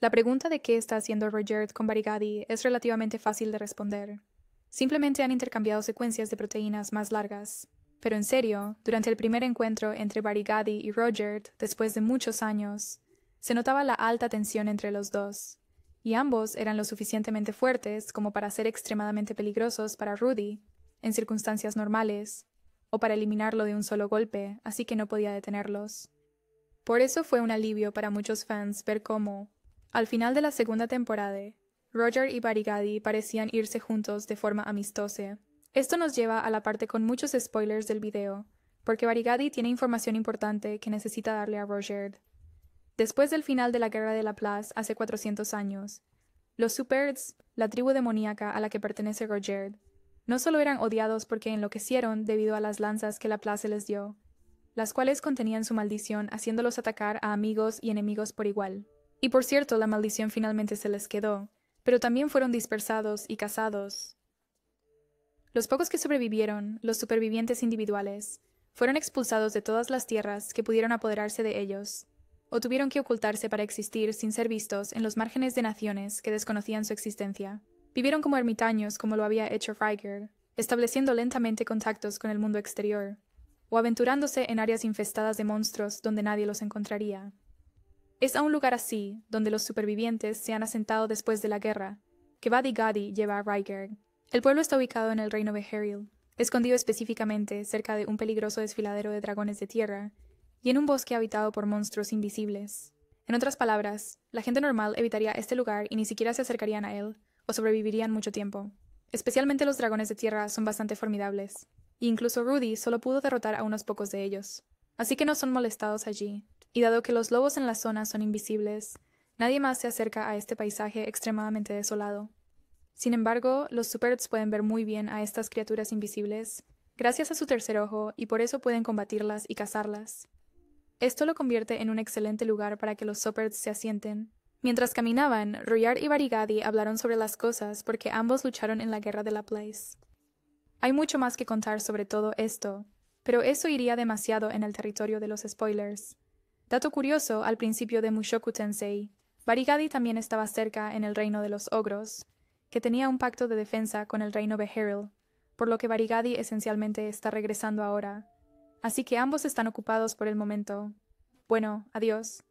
La pregunta de qué está haciendo Roger con Barigadi es relativamente fácil de responder. Simplemente han intercambiado secuencias de proteínas más largas. Pero en serio, durante el primer encuentro entre Barigadi y Roger, después de muchos años, se notaba la alta tensión entre los dos, y ambos eran lo suficientemente fuertes como para ser extremadamente peligrosos para Rudy, en circunstancias normales, o para eliminarlo de un solo golpe, así que no podía detenerlos. Por eso fue un alivio para muchos fans ver cómo, al final de la segunda temporada, Roger y Barigadi parecían irse juntos de forma amistosa. Esto nos lleva a la parte con muchos spoilers del video, porque Barigadi tiene información importante que necesita darle a Roger. Después del final de la Guerra de la Plaza hace 400 años, los Superds, la tribu demoníaca a la que pertenece Roger, no solo eran odiados porque enloquecieron debido a las lanzas que la plaza les dio, las cuales contenían su maldición haciéndolos atacar a amigos y enemigos por igual. Y por cierto, la maldición finalmente se les quedó, pero también fueron dispersados y cazados. Los pocos que sobrevivieron, los supervivientes individuales, fueron expulsados de todas las tierras que pudieron apoderarse de ellos, o tuvieron que ocultarse para existir sin ser vistos en los márgenes de naciones que desconocían su existencia. Vivieron como ermitaños como lo había hecho Freiger, estableciendo lentamente contactos con el mundo exterior, o aventurándose en áreas infestadas de monstruos donde nadie los encontraría. Es a un lugar así, donde los supervivientes se han asentado después de la guerra, que Badi Gadi lleva a Ryger. El pueblo está ubicado en el reino de Heril, escondido específicamente cerca de un peligroso desfiladero de dragones de tierra y en un bosque habitado por monstruos invisibles. En otras palabras, la gente normal evitaría este lugar y ni siquiera se acercarían a él, o sobrevivirían mucho tiempo. Especialmente los dragones de tierra son bastante formidables, e incluso Rudy solo pudo derrotar a unos pocos de ellos, así que no son molestados allí, y dado que los lobos en la zona son invisibles, nadie más se acerca a este paisaje extremadamente desolado. Sin embargo, los superts pueden ver muy bien a estas criaturas invisibles, gracias a su tercer ojo, y por eso pueden combatirlas y cazarlas. Esto lo convierte en un excelente lugar para que los superts se asienten. Mientras caminaban, Royard y Barigadi hablaron sobre las cosas porque ambos lucharon en la guerra de la Place. Hay mucho más que contar sobre todo esto, pero eso iría demasiado en el territorio de los spoilers. Dato curioso, al principio de Mushoku Tensei, Barigadi también estaba cerca en el reino de los ogros, que tenía un pacto de defensa con el reino Beheril, por lo que Barigadi esencialmente está regresando ahora. Así que ambos están ocupados por el momento. Bueno, adiós.